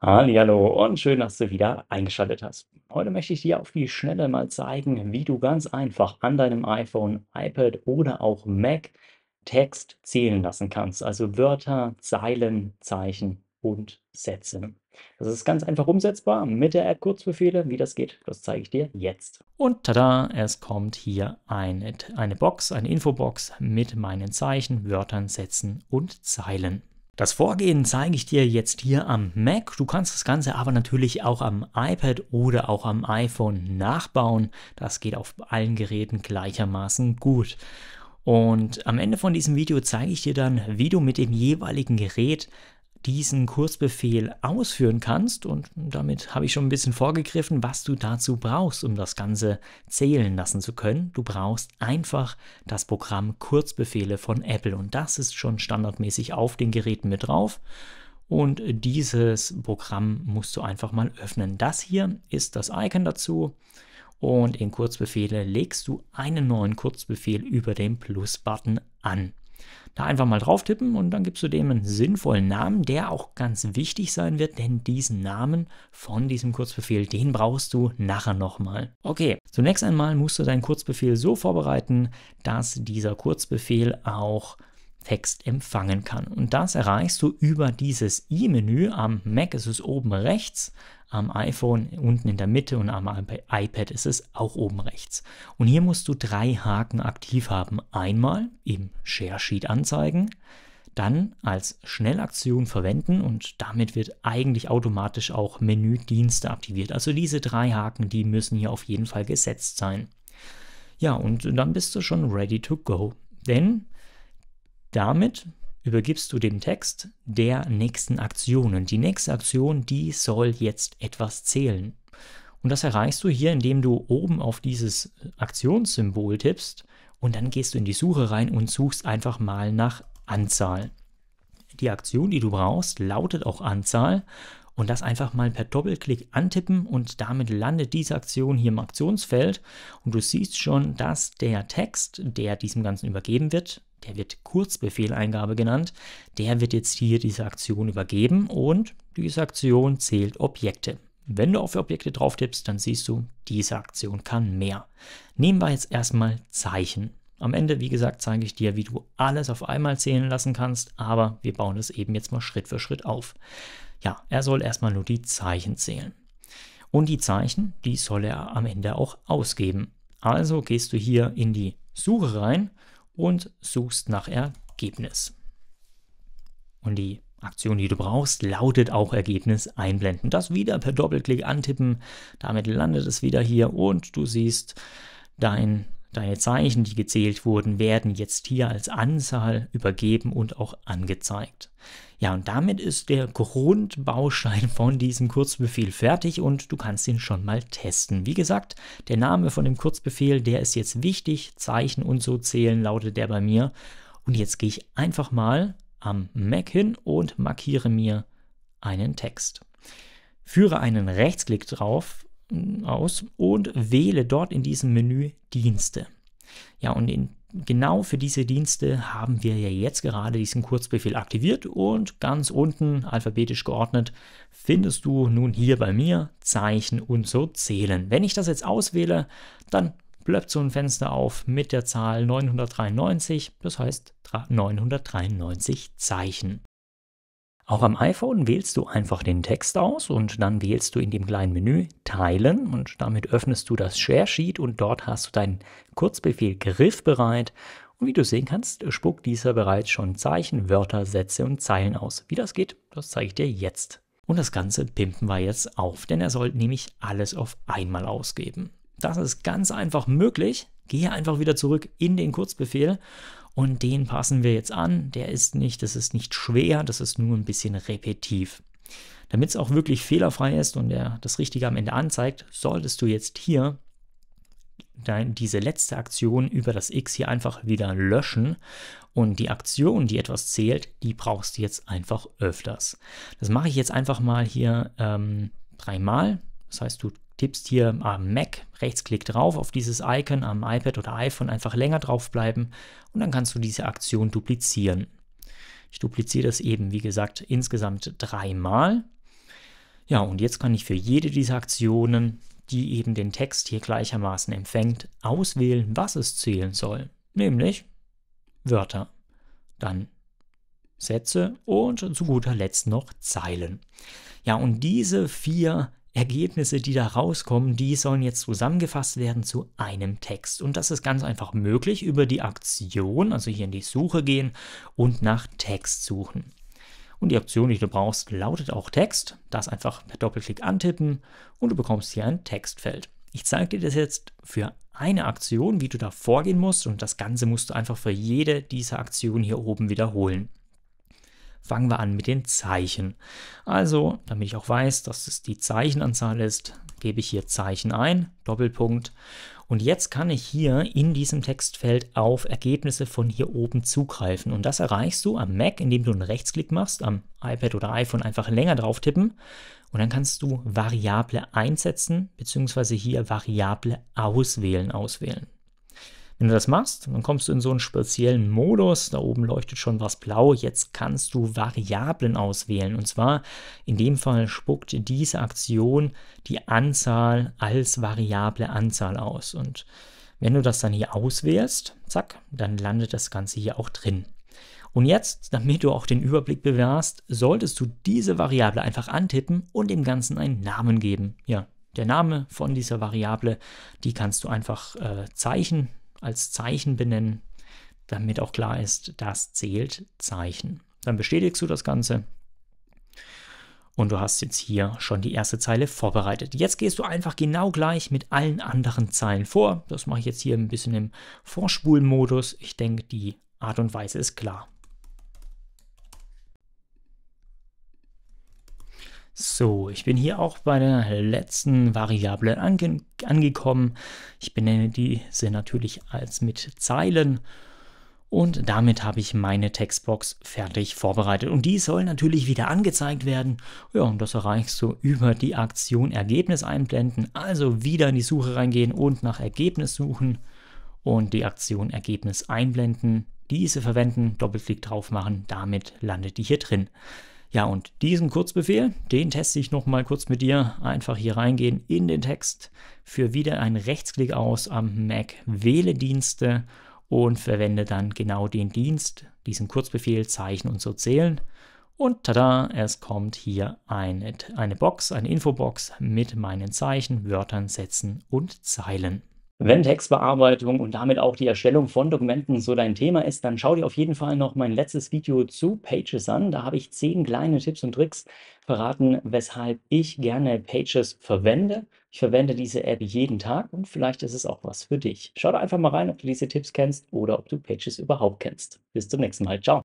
Hallihallo und schön, dass du wieder eingeschaltet hast. Heute möchte ich dir auf die Schnelle mal zeigen, wie du ganz einfach an deinem iPhone, iPad oder auch Mac Text zählen lassen kannst. Also Wörter, Zeilen, Zeichen und Sätze. Das ist ganz einfach umsetzbar mit der App Kurzbefehle. Wie das geht, das zeige ich dir jetzt. Und tada, es kommt hier eine, eine Box, eine Infobox mit meinen Zeichen, Wörtern, Sätzen und Zeilen. Das Vorgehen zeige ich dir jetzt hier am Mac. Du kannst das Ganze aber natürlich auch am iPad oder auch am iPhone nachbauen. Das geht auf allen Geräten gleichermaßen gut. Und am Ende von diesem Video zeige ich dir dann, wie du mit dem jeweiligen Gerät diesen Kursbefehl ausführen kannst. Und damit habe ich schon ein bisschen vorgegriffen, was du dazu brauchst, um das Ganze zählen lassen zu können. Du brauchst einfach das Programm Kurzbefehle von Apple und das ist schon standardmäßig auf den Geräten mit drauf. Und dieses Programm musst du einfach mal öffnen. Das hier ist das Icon dazu. Und in Kurzbefehle legst du einen neuen Kurzbefehl über den Plus-Button an. Da einfach mal drauf tippen und dann gibst du dem einen sinnvollen Namen, der auch ganz wichtig sein wird, denn diesen Namen von diesem Kurzbefehl, den brauchst du nachher nochmal. Okay, zunächst einmal musst du deinen Kurzbefehl so vorbereiten, dass dieser Kurzbefehl auch Text empfangen kann. Und das erreichst du über dieses i-Menü. Am Mac ist es oben rechts, am iPhone unten in der Mitte und am iPad ist es auch oben rechts. Und hier musst du drei Haken aktiv haben. Einmal im Share Sheet anzeigen, dann als Schnellaktion verwenden und damit wird eigentlich automatisch auch Menüdienste aktiviert. Also diese drei Haken, die müssen hier auf jeden Fall gesetzt sein. Ja, und dann bist du schon ready to go. Denn damit übergibst du dem Text der nächsten Aktionen. Die nächste Aktion, die soll jetzt etwas zählen. Und das erreichst du hier, indem du oben auf dieses Aktionssymbol tippst und dann gehst du in die Suche rein und suchst einfach mal nach Anzahl. Die Aktion, die du brauchst, lautet auch Anzahl und das einfach mal per Doppelklick antippen und damit landet diese Aktion hier im Aktionsfeld und du siehst schon, dass der Text, der diesem Ganzen übergeben wird, der wird Kurzbefehleingabe genannt, der wird jetzt hier diese Aktion übergeben und diese Aktion zählt Objekte. Wenn du auf Objekte drauf tippst, dann siehst du, diese Aktion kann mehr. Nehmen wir jetzt erstmal Zeichen. Am Ende, wie gesagt, zeige ich dir, wie du alles auf einmal zählen lassen kannst, aber wir bauen das eben jetzt mal Schritt für Schritt auf. Ja, er soll erstmal nur die Zeichen zählen. Und die Zeichen, die soll er am Ende auch ausgeben. Also gehst du hier in die Suche rein und suchst nach Ergebnis. Und die Aktion, die du brauchst, lautet auch Ergebnis einblenden. Das wieder per Doppelklick antippen. Damit landet es wieder hier und du siehst dein Deine Zeichen, die gezählt wurden, werden jetzt hier als Anzahl übergeben und auch angezeigt. Ja, und damit ist der Grundbaustein von diesem Kurzbefehl fertig und du kannst ihn schon mal testen. Wie gesagt, der Name von dem Kurzbefehl, der ist jetzt wichtig. Zeichen und so zählen lautet der bei mir. Und jetzt gehe ich einfach mal am Mac hin und markiere mir einen Text. Führe einen Rechtsklick drauf aus und wähle dort in diesem Menü Dienste. Ja, und in, genau für diese Dienste haben wir ja jetzt gerade diesen Kurzbefehl aktiviert und ganz unten alphabetisch geordnet findest du nun hier bei mir Zeichen und so zählen. Wenn ich das jetzt auswähle, dann plöppt so ein Fenster auf mit der Zahl 993, das heißt 993 Zeichen. Auch am iPhone wählst du einfach den Text aus und dann wählst du in dem kleinen Menü Teilen und damit öffnest du das Share Sheet und dort hast du deinen Kurzbefehl griffbereit. Und wie du sehen kannst, spuckt dieser bereits schon Zeichen, Wörter, Sätze und Zeilen aus. Wie das geht, das zeige ich dir jetzt. Und das Ganze pimpen wir jetzt auf, denn er soll nämlich alles auf einmal ausgeben. Das ist ganz einfach möglich. Gehe einfach wieder zurück in den Kurzbefehl und den passen wir jetzt an. Der ist nicht, das ist nicht schwer, das ist nur ein bisschen repetitiv. Damit es auch wirklich fehlerfrei ist und er das Richtige am Ende anzeigt, solltest du jetzt hier dein, diese letzte Aktion über das X hier einfach wieder löschen und die Aktion, die etwas zählt, die brauchst du jetzt einfach öfters. Das mache ich jetzt einfach mal hier ähm, dreimal. Das heißt, du tippst hier am Mac, rechtsklick drauf auf dieses Icon am iPad oder iPhone, einfach länger drauf bleiben und dann kannst du diese Aktion duplizieren. Ich dupliziere das eben, wie gesagt, insgesamt dreimal. Ja, und jetzt kann ich für jede dieser Aktionen, die eben den Text hier gleichermaßen empfängt, auswählen, was es zählen soll, nämlich Wörter, dann Sätze und zu guter Letzt noch Zeilen. Ja, und diese vier Ergebnisse, die da rauskommen, die sollen jetzt zusammengefasst werden zu einem Text. Und das ist ganz einfach möglich über die Aktion, also hier in die Suche gehen und nach Text suchen. Und die Aktion, die du brauchst, lautet auch Text. Das einfach per Doppelklick antippen und du bekommst hier ein Textfeld. Ich zeige dir das jetzt für eine Aktion, wie du da vorgehen musst und das Ganze musst du einfach für jede dieser Aktionen hier oben wiederholen fangen wir an mit den Zeichen. Also, damit ich auch weiß, dass es die Zeichenanzahl ist, gebe ich hier Zeichen ein, Doppelpunkt. Und jetzt kann ich hier in diesem Textfeld auf Ergebnisse von hier oben zugreifen. Und das erreichst du am Mac, indem du einen Rechtsklick machst, am iPad oder iPhone einfach länger drauf tippen. Und dann kannst du Variable einsetzen, beziehungsweise hier Variable auswählen, auswählen. Wenn du das machst, dann kommst du in so einen speziellen Modus. Da oben leuchtet schon was blau. Jetzt kannst du Variablen auswählen. Und zwar in dem Fall spuckt diese Aktion die Anzahl als variable Anzahl aus. Und wenn du das dann hier auswählst, zack, dann landet das Ganze hier auch drin. Und jetzt, damit du auch den Überblick bewahrst, solltest du diese Variable einfach antippen und dem Ganzen einen Namen geben. Ja, der Name von dieser Variable, die kannst du einfach äh, zeichnen als Zeichen benennen, damit auch klar ist, das zählt Zeichen. Dann bestätigst du das Ganze und du hast jetzt hier schon die erste Zeile vorbereitet. Jetzt gehst du einfach genau gleich mit allen anderen Zeilen vor. Das mache ich jetzt hier ein bisschen im Vorspulmodus. Ich denke, die Art und Weise ist klar. So, ich bin hier auch bei der letzten Variable ange angekommen. Ich benenne diese natürlich als mit Zeilen und damit habe ich meine Textbox fertig vorbereitet. Und die soll natürlich wieder angezeigt werden. Ja, und das erreichst du über die Aktion Ergebnis einblenden. Also wieder in die Suche reingehen und nach Ergebnis suchen und die Aktion Ergebnis einblenden. Diese verwenden, Doppelklick drauf machen, damit landet die hier drin. Ja, und diesen Kurzbefehl, den teste ich nochmal kurz mit dir. Einfach hier reingehen in den Text, für wieder einen Rechtsklick aus am Mac, wähle Dienste und verwende dann genau den Dienst, diesen Kurzbefehl Zeichen und so zählen. Und tada, es kommt hier eine, eine Box, eine Infobox mit meinen Zeichen, Wörtern, Sätzen und Zeilen. Wenn Textbearbeitung und damit auch die Erstellung von Dokumenten so dein Thema ist, dann schau dir auf jeden Fall noch mein letztes Video zu Pages an. Da habe ich zehn kleine Tipps und Tricks verraten, weshalb ich gerne Pages verwende. Ich verwende diese App jeden Tag und vielleicht ist es auch was für dich. Schau da einfach mal rein, ob du diese Tipps kennst oder ob du Pages überhaupt kennst. Bis zum nächsten Mal. Ciao.